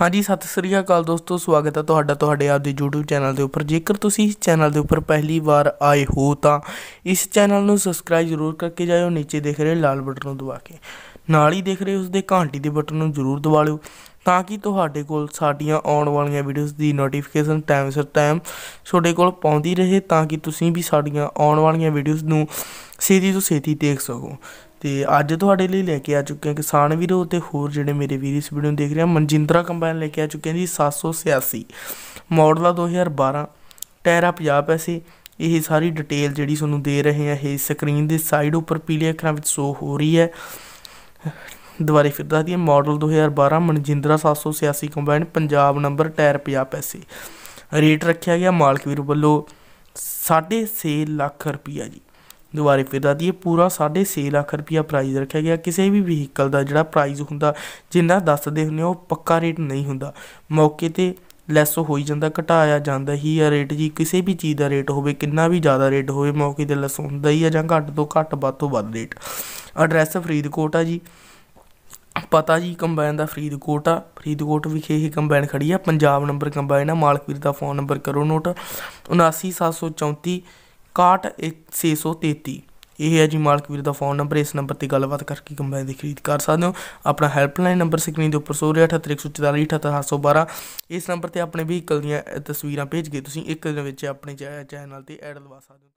ਹਾਂਜੀ ਸਤਿ ਸ੍ਰੀ ਅਕਾਲ ਦੋਸਤੋ ਸਵਾਗਤ ਹੈ ਤੁਹਾਡਾ ਤੁਹਾਡੇ ਆਪ ਦੇ YouTube ਚੈਨਲ ਦੇ ਉੱਪਰ ਜੇਕਰ ਤੁਸੀਂ ਇਸ ਚੈਨਲ ਦੇ ਉੱਪਰ ਪਹਿਲੀ ਵਾਰ ਆਏ ਹੋ ਤਾਂ ਇਸ ਚੈਨਲ ਨੂੰ ਸਬਸਕ੍ਰਾਈਬ ਜ਼ਰੂਰ ਕਰਕੇ ਜਾਇਓ ਨੀਚੇ ਦੇਖ ਰਹੇ ਲਾਲ ਬਟਨ ਨੂੰ ਦਬਾ ਕੇ ਨਾਲ ਹੀ ਦੇਖ ਰਹੇ ਉਸ ਦੇ ਘੰਟੀ ਦੇ ਬਟਨ ਨੂੰ ਜ਼ਰੂਰ ਦਬਾ ਲਿਓ ਤਾਂ ਕਿ ਤੁਹਾਡੇ ਕੋਲ ਸਾਡੀਆਂ ਆਉਣ ਵਾਲੀਆਂ ਵੀਡੀਓਜ਼ ਦੀ ਨੋਟੀਫਿਕੇਸ਼ਨ ਟਾਈਮ ਸਿਰ ਟਾਈਮ ਤੁਹਾਡੇ ਕੋਲ ਪਹੁੰਚਦੀ ਰਹੇ ਤਾਂ ਕਿ ਤੁਸੀਂ ਵੀ ਸਾਡੀਆਂ ਆਉਣ ਵਾਲੀਆਂ ਵੀਡੀਓਜ਼ ਨੂੰ ਛੇਤੀ ਤੋਂ ਛੇਤੀ ਦੇਖ ਸਕੋ ਤੇ ਅੱਜ ਤੁਹਾਡੇ ਲਈ ਲੈ ਕੇ ਆ ਚੁੱਕੇ ਹਾਂ ਕਿਸਾਨ ਵੀਰੋ ਤੇ ਹੋਰ ਜਿਹੜੇ ਮੇਰੇ ਵੀਰ ਇਸ ਵੀਡੀਓ ਦੇਖ ਰਹੇ ਆ ਮਨਜਿੰਦਰਾ ਕੰਬਾਈਨ ਲੈ ਕੇ ਆ ਚੁੱਕੇ ਹਾਂ ਜੀ 786 ਮਾਡਲ 2012 ਟਾਇਰਾ 50 ਪੈਸੇ ਇਹ ਸਾਰੀ ਡਿਟੇਲ ਜਿਹੜੀ ਤੁਹਾਨੂੰ ਦੇ ਰਹੇ ਆ ਇਹ ਸਕਰੀਨ ਦੇ ਸਾਈਡ ਉੱਪਰ ਪੀਲੇ ਅੱਖਰਾਂ ਵਿੱਚ ਸ਼ੋ ਹੋ ਰਹੀ ਹੈ ਦੁਬਾਰੇ ਫਿਰ ਦੱਸ ਦਈਏ model 2012 Manjindra 786 combine Punjab number tyre 50 ਪੈਸੇ ਰੇਟ ਰੱਖਿਆ ਗਿਆ ਮਾਲਕ ਵੀਰ ਵੱਲੋਂ 6.5 ਲੱਖ ਰੁਪਈਆ ਜੀ ਦੁਬਾਰੇ ਫਿਰ ਦੱਸਦੀ ਹੈ ਪੂਰਾ 6.5 ਲੱਖ ਰੁਪਿਆ ਪ੍ਰਾਈਜ਼ ਰੱਖਿਆ ਗਿਆ ਕਿਸੇ ਵੀ ਵਹੀਕਲ ਦਾ ਜਿਹੜਾ ਪ੍ਰਾਈਜ਼ ਹੁੰਦਾ ਜਿੰਨਾ ਦੱਸਦੇ ਹੁੰਦੇ ਉਹ ਪੱਕਾ ਰੇਟ ਨਹੀਂ ਹੁੰਦਾ ਮੌਕੇ ਤੇ ਲੈਸ ਹੋਈ ਜਾਂਦਾ ਘਟਾਇਆ ਜਾਂਦਾ ਹੀ ਆ ਰੇਟ ਜੀ ਕਿਸੇ ਵੀ ਚੀਜ਼ ਦਾ ਰੇਟ ਹੋਵੇ ਕਿੰਨਾ ਵੀ ਜ਼ਿਆਦਾ ਰੇਟ ਹੋਵੇ ਮੌਕੇ ਤੇ ਲੈਸ ਹੁੰਦਾ ਹੀ ਆ ਜਾਂ ਘੱਟ ਤੋਂ ਘੱਟ ਵੱਧ ਤੋਂ ਵੱਧ ਰੇਟ ਐਡਰੈਸ ਫਰੀਦਕੋਟ ਆ ਜੀ ਪਤਾ ਜੀ ਕੰਬਾਈਨ ਦਾ ਫਰੀਦਕੋਟ ਆ ਫਰੀਦਕੋਟ ਵਿਖੇ ਹੀ ਕੰਬਾਈਨ ਖੜੀ ਆ ਪੰਜਾਬ ਨੰਬਰ ਕੰਬਾਈਨ ਆ ਮਾਲਕ ਵੀਰ ਦਾ ਫੋਨ ਨੰਬਰ ਕਰੋ ਨੋਟ 79734 6163 ਇਹ ਹੈ ਜੀ ਮਾਲਕ ਵੀਰ ਦਾ ਫੋਨ ਨੰਬਰ ਇਸ ਨੰਬਰ ਤੇ ਗੱਲਬਾਤ ਕਰਕੇ ਕੰਬਾਈਨ ਦੀ ਖਰੀਦ ਕਰ ਸਕਦੇ ਹੋ ਆਪਣਾ ਹੈਲਪਲਾਈਨ ਨੰਬਰ ਸਕਰੀਨ ਦੇ ਉੱਪਰ 17414478712 ਇਸ ਨੰਬਰ ਤੇ ਆਪਣੇ ਵਹੀਕਲ ਦੀਆਂ ਤਸਵੀਰਾਂ ਭੇਜ ਕੇ ਤੁਸੀਂ ਇੱਕ ਦਿਨ ਵਿੱਚ ਆਪਣੇ ਚੈਨਲ ਤੇ ਐਡ ਲਵਾ ਸਕਦੇ ਹੋ